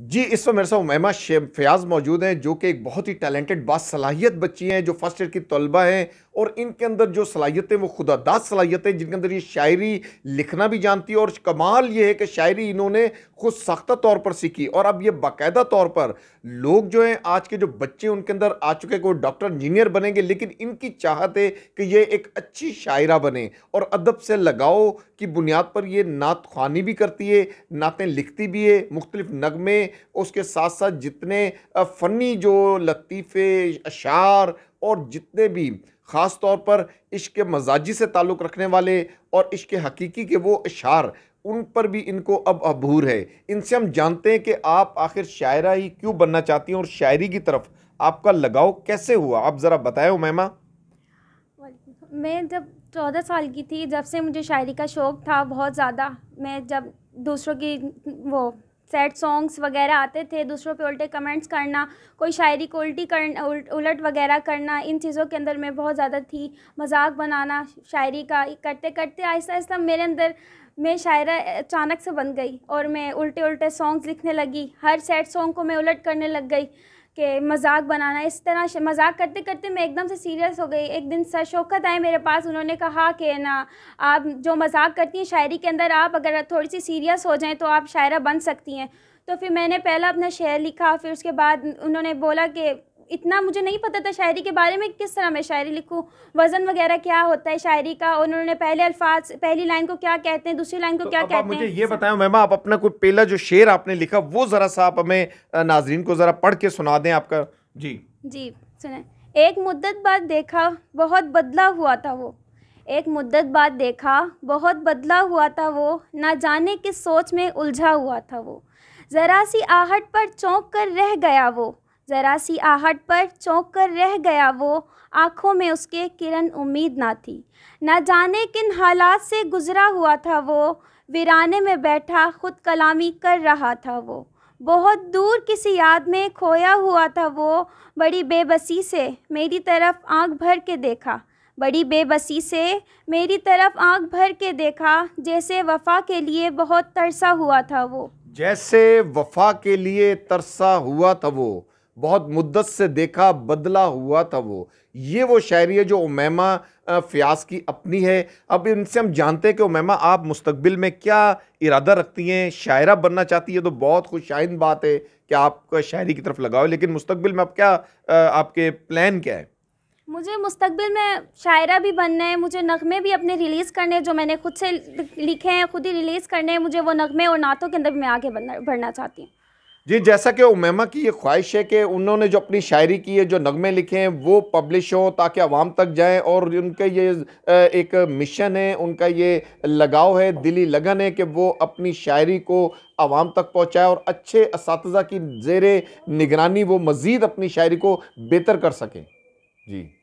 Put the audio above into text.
जी इस समय मेरे साथ शे फयाज मौजूद हैं जो कि एक बहुत ही टैलेंटेड बा सलाहियत बच्ची हैं जो फर्स्ट ईयर की तलबा हैं और इनके अंदर जो सलाहियतें वो खुदादाद सलाहियतें जिनके अंदर ये शायरी लिखना भी जानती है और कमाल ये है कि शायरी इन्होंने खुद सख्ता तौर पर सीखी और अब ये बाकायदा तौर पर लोग जो हैं आज के जो बच्चे उनके अंदर आ चुके हैं वो डॉक्टर इंजीनियर बनेंगे लेकिन इनकी चाहत है कि ये एक अच्छी शायरा बने और अदब से लगाओ की बुनियाद पर ये नात खानी भी करती है नातें लिखती भी है मुख्तलिफ नगमे हैं उसके साथ साथ जितने फ़नी जो लतीफ़े अशार और जितने भी ख़ास तौर पर इश्क मजाजी से ताल्लुक़ रखने वाले और इश्क हकीकी के वो अशार उन पर भी इनको अब अबूर है इनसे हम जानते हैं कि आप आखिर शायरा ही क्यों बनना चाहती हैं और शायरी की तरफ आपका लगाव कैसे हुआ आप ज़रा बताएँ उमैमा मैं जब चौदह साल की थी जब से मुझे शायरी का शौक़ था बहुत ज़्यादा मैं जब दूसरों की वो सैड सॉन्ग्स वगैरह आते थे दूसरों पे उल्टे कमेंट्स करना कोई शायरी को उल्टी कर उलट वगैरह करना इन चीज़ों के अंदर मैं बहुत ज़्यादा थी मजाक बनाना शायरी का करते करते आहिस्ता आहिस्ता मेरे अंदर मैं शायरा अचानक से बन गई और मैं उल्टे उल्टे सॉन्ग्स लिखने लगी हर सैड सॉन्ग को मैं उलट करने लग गई कि मजाक बनाना इस तरह मजाक करते करते मैं एकदम से सीरियस हो गई एक दिन सर शौकत आए मेरे पास उन्होंने कहा कि ना आप जो मजाक करती हैं शायरी के अंदर आप अगर थोड़ी सी सीरियस हो जाएं तो आप शायरा बन सकती हैं तो फिर मैंने पहला अपना शेर लिखा फिर उसके बाद उन्होंने बोला कि इतना मुझे नहीं पता था शायरी के बारे में किस तरह मैं शायरी लिखूँ वज़न वगैरह क्या होता है शायरी का और उन्होंने पहले अल्फाज पहली लाइन को क्या कहते हैं दूसरी लाइन को तो क्या कहते हैं मुझे ये बताएं मैम आप अपना कोई पहला जो शेर आपने लिखा वो ज़रा सा आप हमें नाजरीन को ज़रा पढ़ के सुना दें आपका जी जी सुने एक मुद्दत बाद देखा बहुत बदला हुआ था वो एक मुद्दत बाद देखा बहुत बदला हुआ था वो ना जाने किस सोच में उलझा हुआ था वो ज़रा सी आहट पर चौंक कर रह गया वो ज़रा सी आहट पर चौंक कर रह गया वो आँखों में उसके किरण उम्मीद ना थी ना जाने किन हालात से गुज़रा हुआ था वो वीराने में बैठा खुद कलामी कर रहा था वो बहुत दूर किसी याद में खोया हुआ था वो बड़ी बेबसी से मेरी तरफ आंख भर के देखा बड़ी बेबसी से मेरी तरफ आंख भर के देखा जैसे वफा के लिए बहुत तरसा हुआ था वो जैसे वफा के लिए तरसा हुआ था वो बहुत मुद्दत से देखा बदला हुआ था वो ये वो शायरी है जो उमैमा फ्यास की अपनी है अब इनसे हम जानते हैं कि उमैमा आप मुस्तबिल में क्या इरादा रखती हैं शायरा बनना चाहती है तो बहुत खुशाइन बात है कि आप शायरी की तरफ लगाओ लेकिन मुस्तबिल में आप क्या आपके प्लान क्या है मुझे मुस्तबिल में शायरा भी बनना है मुझे नगमे भी अपने रिलीज़ करने जो मैंने खुद से लिखे हैं खुद ही रिलीज़ करने हैं मुझे वो नगमे और नातों के अंदर भी मैं आगे बढ़ना बढ़ना चाहती हूँ जी जैसा कि उमेमा की ये ख्वाहिश है कि उन्होंने जो अपनी शायरी की है जो नगमे लिखे हैं वो पब्लिश हों ताकि आवाम तक जाएं और उनके ये एक मिशन है उनका ये लगाव है दिली लगन है कि वो अपनी शायरी को आवाम तक पहुँचाए और अच्छे इस की जेर निगरानी वो मज़ीद अपनी शायरी को बेहतर कर सकें जी